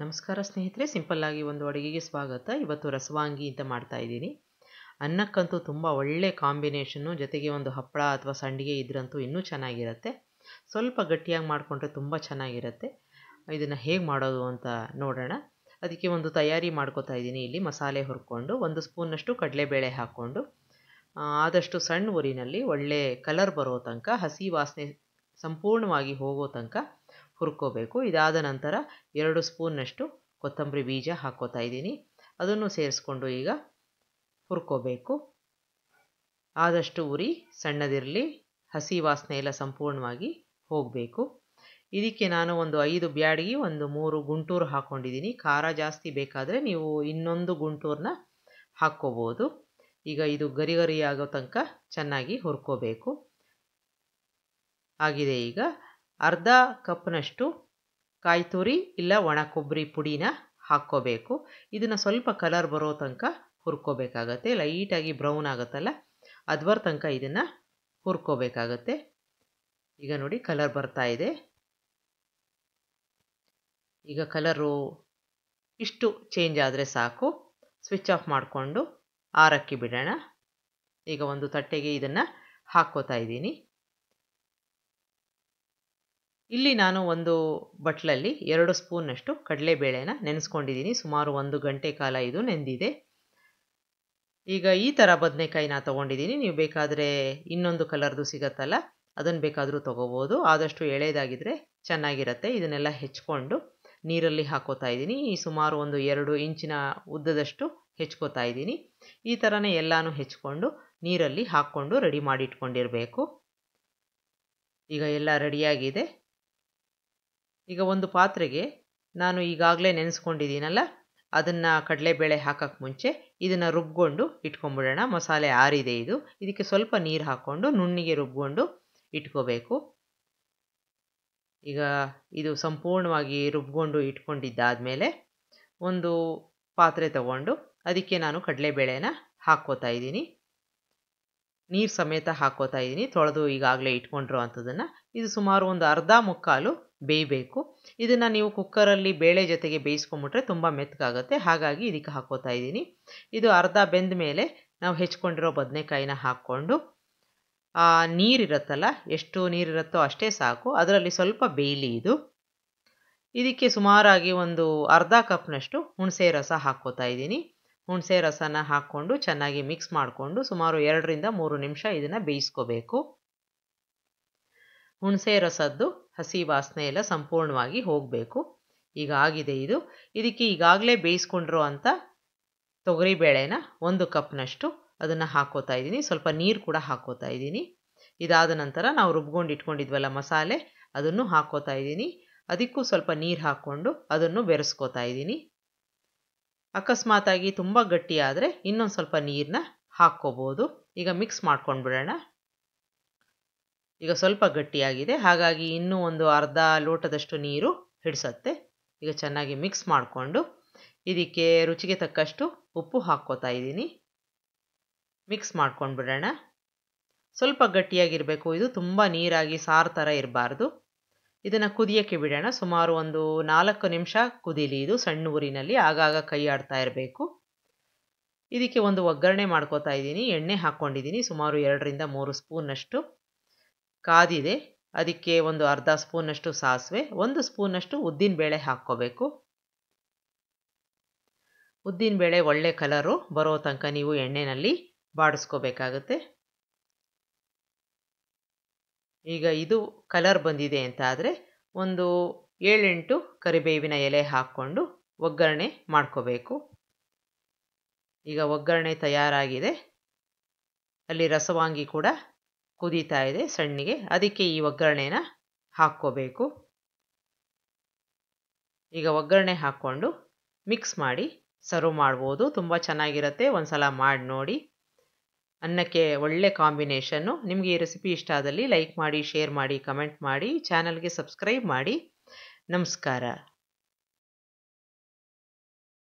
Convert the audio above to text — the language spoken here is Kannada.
ನಮಸ್ಕಾರ ಸ್ನೇಹಿತರೆ ಸಿಂಪಲ್ಲಾಗಿ ಒಂದು ಅಡುಗೆಗೆ ಸ್ವಾಗತ ಇವತ್ತು ರಸವಾಂಗಿ ಅಂತ ಮಾಡ್ತಾ ಇದ್ದೀನಿ ಅನ್ನಕ್ಕಂತೂ ತುಂಬ ಒಳ್ಳೆ ಕಾಂಬಿನೇಷನ್ನು ಜೊತೆಗೆ ಒಂದು ಹಪ್ಪಳ ಅಥವಾ ಸಂಡಿಗೆ ಇದ್ರಂತೂ ಇನ್ನೂ ಚೆನ್ನಾಗಿರುತ್ತೆ ಸ್ವಲ್ಪ ಗಟ್ಟಿಯಾಗಿ ಮಾಡಿಕೊಂಡ್ರೆ ತುಂಬ ಚೆನ್ನಾಗಿರುತ್ತೆ ಇದನ್ನು ಹೇಗೆ ಮಾಡೋದು ಅಂತ ನೋಡೋಣ ಅದಕ್ಕೆ ಒಂದು ತಯಾರಿ ಮಾಡ್ಕೋತಾ ಇದ್ದೀನಿ ಇಲ್ಲಿ ಮಸಾಲೆ ಹುರ್ಕೊಂಡು ಒಂದು ಸ್ಪೂನಷ್ಟು ಕಡಲೆಬೇಳೆ ಹಾಕ್ಕೊಂಡು ಆದಷ್ಟು ಸಣ್ಣ ಊರಿನಲ್ಲಿ ಒಳ್ಳೆ ಕಲರ್ ಬರೋ ತನಕ ಹಸಿ ವಾಸನೆ ಸಂಪೂರ್ಣವಾಗಿ ಹೋಗೋ ತನಕ ಹುರ್ಕೋಬೇಕು ಇದಾದ ನಂತರ ಎರಡು ಸ್ಪೂನ್ನಷ್ಟು ಕೊತ್ತಂಬರಿ ಬೀಜ ಹಾಕ್ಕೋತಾ ಇದ್ದೀನಿ ಅದನ್ನು ಸೇರಿಸ್ಕೊಂಡು ಈಗ ಹುರ್ಕೋಬೇಕು ಆದಷ್ಟು ಉರಿ ಸಣ್ಣದಿರಲಿ ಹಸಿ ವಾಸನೆ ಎಲ್ಲ ಸಂಪೂರ್ಣವಾಗಿ ಹೋಗಬೇಕು ಇದಕ್ಕೆ ನಾನು ಒಂದು ಐದು ಬ್ಯಾಡಿಗೆ ಒಂದು ಮೂರು ಗುಂಟೂರು ಹಾಕ್ಕೊಂಡಿದ್ದೀನಿ ಖಾರ ಜಾಸ್ತಿ ಬೇಕಾದರೆ ನೀವು ಇನ್ನೊಂದು ಗುಂಟೂರನ್ನ ಹಾಕ್ಕೋಬೋದು ಈಗ ಇದು ಗರಿ ಗರಿಯಾಗೋ ತನಕ ಚೆನ್ನಾಗಿ ಹುರ್ಕೋಬೇಕು ಆಗಿದೆ ಈಗ ಅರ್ಧ ಕಪ್ನಷ್ಟು ಕಾಯಿ ತುರಿ ಇಲ್ಲ ಒಣ ಕೊಬ್ಬರಿ ಪುಡಿನ ಹಾಕ್ಕೋಬೇಕು ಇದನ್ನು ಸ್ವಲ್ಪ ಕಲರ್ ಬರೋ ತನಕ ಹುರ್ಕೋಬೇಕಾಗತ್ತೆ ಲೈಟಾಗಿ ಬ್ರೌನ್ ಆಗುತ್ತಲ್ಲ ಅದು ಬರೋ ತನಕ ಇದನ್ನು ಹುರ್ಕೋಬೇಕಾಗತ್ತೆ ಈಗ ನೋಡಿ ಕಲರ್ ಬರ್ತಾ ಇದೆ ಈಗ ಕಲರು ಇಷ್ಟು ಚೇಂಜ್ ಆದರೆ ಸಾಕು ಸ್ವಿಚ್ ಆಫ್ ಮಾಡಿಕೊಂಡು ಆರಕ್ಕೆ ಬಿಡೋಣ ಈಗ ಒಂದು ತಟ್ಟೆಗೆ ಇದನ್ನು ಹಾಕ್ಕೋತಾ ಇದ್ದೀನಿ ಇಲ್ಲಿ ನಾನು ಒಂದು ಬಟ್ಲಲ್ಲಿ ಎರಡು ಸ್ಪೂನ್ನಷ್ಟು ಕಡಲೆಬೇಳೆನ ನೆನೆಸ್ಕೊಂಡಿದ್ದೀನಿ ಸುಮಾರು ಒಂದು ಗಂಟೆ ಕಾಲ ಇದು ನೆಂದಿದೆ ಈಗ ಈ ಥರ ಬದನೆಕಾಯಿನ ತೊಗೊಂಡಿದ್ದೀನಿ ನೀವು ಬೇಕಾದರೆ ಇನ್ನೊಂದು ಕಲರ್ದು ಸಿಗತ್ತಲ್ಲ ಅದನ್ನು ಬೇಕಾದರೂ ತೊಗೋಬೋದು ಆದಷ್ಟು ಎಳೆಯದಾಗಿದ್ದರೆ ಚೆನ್ನಾಗಿರುತ್ತೆ ಇದನ್ನೆಲ್ಲ ಹೆಚ್ಕೊಂಡು ನೀರಲ್ಲಿ ಹಾಕೋತಾ ಇದ್ದೀನಿ ಈ ಸುಮಾರು ಒಂದು ಎರಡು ಇಂಚಿನ ಉದ್ದದಷ್ಟು ಹೆಚ್ಕೋತಾ ಇದ್ದೀನಿ ಈ ಥರನೇ ಎಲ್ಲನೂ ಹೆಚ್ಕೊಂಡು ನೀರಲ್ಲಿ ಹಾಕ್ಕೊಂಡು ರೆಡಿ ಮಾಡಿಟ್ಕೊಂಡಿರಬೇಕು ಈಗ ಎಲ್ಲ ರೆಡಿಯಾಗಿದೆ ಈಗ ಒಂದು ಪಾತ್ರೆಗೆ ನಾನು ಈಗಾಗಲೇ ನೆನೆಸ್ಕೊಂಡಿದ್ದೀನಲ್ಲ ಅದನ್ನು ಕಡಲೆಬೇಳೆ ಹಾಕೋಕ್ಕೆ ಮುಂಚೆ ಇದನ್ನು ರುಬ್ಕೊಂಡು ಇಟ್ಕೊಂಬಿಡೋಣ ಮಸಾಲೆ ಆರಿದೆ ಇದು ಇದಕ್ಕೆ ಸ್ವಲ್ಪ ನೀರು ಹಾಕ್ಕೊಂಡು ನುಣ್ಣಿಗೆ ರುಬ್ಕೊಂಡು ಇಟ್ಕೋಬೇಕು ಈಗ ಇದು ಸಂಪೂರ್ಣವಾಗಿ ರುಬ್ಕೊಂಡು ಇಟ್ಕೊಂಡಿದ್ದಾದಮೇಲೆ ಒಂದು ಪಾತ್ರೆ ತಗೊಂಡು ಅದಕ್ಕೆ ನಾನು ಕಡಲೆಬೇಳೆನ ಹಾಕ್ಕೋತಾ ಇದ್ದೀನಿ ನೀರು ಸಮೇತ ಹಾಕ್ಕೋತಾ ಇದ್ದೀನಿ ತೊಳೆದು ಈಗಾಗಲೇ ಇಟ್ಕೊಂಡಿರೋ ಅಂಥದ್ದನ್ನು ಇದು ಸುಮಾರು ಒಂದು ಅರ್ಧ ಮುಕ್ಕಾಲು ಬೇಯಬೇಕು ಇದನ್ನು ನೀವು ಕುಕ್ಕರಲ್ಲಿ ಬೇಳೆ ಜೊತೆಗೆ ಬೇಯಿಸ್ಕೊಂಬಿಟ್ರೆ ತುಂಬ ಮೆತ್ತಗಾಗುತ್ತೆ ಹಾಗಾಗಿ ಇದಕ್ಕೆ ಹಾಕೋತಾ ಇದ್ದೀನಿ ಇದು ಅರ್ಧ ಬೆಂದ ಮೇಲೆ ನಾವು ಹೆಚ್ಕೊಂಡಿರೋ ಬದನೆಕಾಯಿನ ಹಾಕ್ಕೊಂಡು ನೀರಿರುತ್ತಲ್ಲ ಎಷ್ಟು ನೀರಿರುತ್ತೋ ಅಷ್ಟೇ ಸಾಕು ಅದರಲ್ಲಿ ಸ್ವಲ್ಪ ಬೇಯಲಿ ಇದು ಇದಕ್ಕೆ ಸುಮಾರಾಗಿ ಒಂದು ಅರ್ಧ ಕಪ್ನಷ್ಟು ಹುಣಸೆ ರಸ ಹಾಕ್ಕೋತಾ ಇದ್ದೀನಿ ಹುಣಸೆ ರಸನ ಹಾಕ್ಕೊಂಡು ಚೆನ್ನಾಗಿ ಮಿಕ್ಸ್ ಮಾಡಿಕೊಂಡು ಸುಮಾರು ಎರಡರಿಂದ ಮೂರು ನಿಮಿಷ ಇದನ್ನು ಬೇಯಿಸ್ಕೋಬೇಕು ಹುಣಸೆ ರಸದ್ದು ಹಸಿ ವಾಸನೆ ಎಲ್ಲ ಸಂಪೂರ್ಣವಾಗಿ ಹೋಗಬೇಕು ಈಗ ಆಗಿದೆ ಇದು ಇದಕ್ಕೆ ಈಗಾಗಲೇ ಬೇಯಿಸ್ಕೊಂಡಿರೋ ಅಂಥ ತೊಗರಿಬೇಳೆನ ಒಂದು ಕಪ್ನಷ್ಟು ಅದನ್ನು ಹಾಕೋತಾ ಇದ್ದೀನಿ ಸ್ವಲ್ಪ ನೀರು ಕೂಡ ಹಾಕೋತಾ ಇದ್ದೀನಿ ಇದಾದ ನಂತರ ನಾವು ರುಬ್ಕೊಂಡು ಇಟ್ಕೊಂಡಿದ್ವಲ್ಲ ಮಸಾಲೆ ಅದನ್ನು ಹಾಕೋತಾ ಇದ್ದೀನಿ ಅದಕ್ಕೂ ಸ್ವಲ್ಪ ನೀರು ಹಾಕ್ಕೊಂಡು ಅದನ್ನು ಬೆರೆಸ್ಕೋತಾ ಇದ್ದೀನಿ ಅಕಸ್ಮಾತಾಗಿ ತುಂಬ ಗಟ್ಟಿಯಾದರೆ ಇನ್ನೊಂದು ಸ್ವಲ್ಪ ನೀರನ್ನ ಹಾಕ್ಕೋಬೋದು ಈಗ ಮಿಕ್ಸ್ ಮಾಡ್ಕೊಂಡು ಬಿಡೋಣ ಈಗ ಸ್ವಲ್ಪ ಗಟ್ಟಿಯಾಗಿದೆ ಹಾಗಾಗಿ ಇನ್ನೂ ಒಂದು ಅರ್ಧ ಲೋಟದಷ್ಟು ನೀರು ಹಿಡಿಸತ್ತೆ ಈಗ ಚೆನ್ನಾಗಿ ಮಿಕ್ಸ್ ಮಾಡಿಕೊಂಡು ಇದಕ್ಕೆ ರುಚಿಗೆ ತಕ್ಕಷ್ಟು ಉಪ್ಪು ಹಾಕ್ಕೋತಾ ಇದ್ದೀನಿ ಮಿಕ್ಸ್ ಮಾಡ್ಕೊಂಡು ಬಿಡೋಣ ಸ್ವಲ್ಪ ಗಟ್ಟಿಯಾಗಿರಬೇಕು ಇದು ತುಂಬ ನೀರಾಗಿ ಸಾರು ಥರ ಇರಬಾರ್ದು ಇದನ್ನು ಕುದಿಯೋಕ್ಕೆ ಬಿಡೋಣ ಸುಮಾರು ಒಂದು ನಾಲ್ಕು ನಿಮಿಷ ಕುದೀಲಿ ಇದು ಸಣ್ಣ ಊರಿನಲ್ಲಿ ಆಗಾಗ ಕೈ ಆಡ್ತಾ ಇರಬೇಕು ಇದಕ್ಕೆ ಒಂದು ಒಗ್ಗರಣೆ ಮಾಡ್ಕೋತಾ ಇದ್ದೀನಿ ಎಣ್ಣೆ ಹಾಕ್ಕೊಂಡಿದ್ದೀನಿ ಸುಮಾರು ಎರಡರಿಂದ ಮೂರು ಸ್ಪೂನಷ್ಟು ಕಾದಿದೆ ಅದಕ್ಕೆ ಒಂದು ಅರ್ಧ ಸ್ಪೂನಷ್ಟು ಸಾಸಿವೆ ಒಂದು ಸ್ಪೂನಷ್ಟು ಉದ್ದಿನಬೇಳೆ ಹಾಕ್ಕೋಬೇಕು ಉದ್ದಿನಬೇಳೆ ಒಳ್ಳೆ ಕಲರು ಬರೋ ತನಕ ನೀವು ಎಣ್ಣೆಯಲ್ಲಿ ಬಾಡಿಸ್ಕೋಬೇಕಾಗುತ್ತೆ ಈಗ ಇದು ಕಲರ್ ಬಂದಿದೆ ಅಂತ ಆದರೆ ಒಂದು ಏಳೆಂಟು ಕರಿಬೇವಿನ ಎಲೆ ಹಾಕ್ಕೊಂಡು ಒಗ್ಗರಣೆ ಮಾಡ್ಕೋಬೇಕು ಈಗ ಒಗ್ಗರಣೆ ತಯಾರಾಗಿದೆ ಅಲ್ಲಿ ರಸವಾಂಗಿ ಕೂಡ ಕುದೀತಾ ಇದೆ ಸಣ್ಣಗೆ ಅದಕ್ಕೆ ಈ ಒಗ್ಗರಣೆನ ಹಾಕ್ಕೋಬೇಕು ಈಗ ಒಗ್ಗರಣೆ ಹಾಕ್ಕೊಂಡು ಮಿಕ್ಸ್ ಮಾಡಿ ಸರ್ವ್ ಮಾಡ್ಬೋದು ತುಂಬ ಚೆನ್ನಾಗಿರುತ್ತೆ ಒಂದು ಸಲ ಮಾಡಿ ನೋಡಿ ಅನ್ನಕ್ಕೆ ಒಳ್ಳೆ ಕಾಂಬಿನೇಷನ್ನು ನಿಮಗೆ ಈ ರೆಸಿಪಿ ಇಷ್ಟ ಆದಲ್ಲಿ ಲೈಕ್ ಮಾಡಿ ಶೇರ್ ಮಾಡಿ ಕಮೆಂಟ್ ಮಾಡಿ ಚಾನಲ್ಗೆ ಸಬ್ಸ್ಕ್ರೈಬ್ ಮಾಡಿ ನಮಸ್ಕಾರ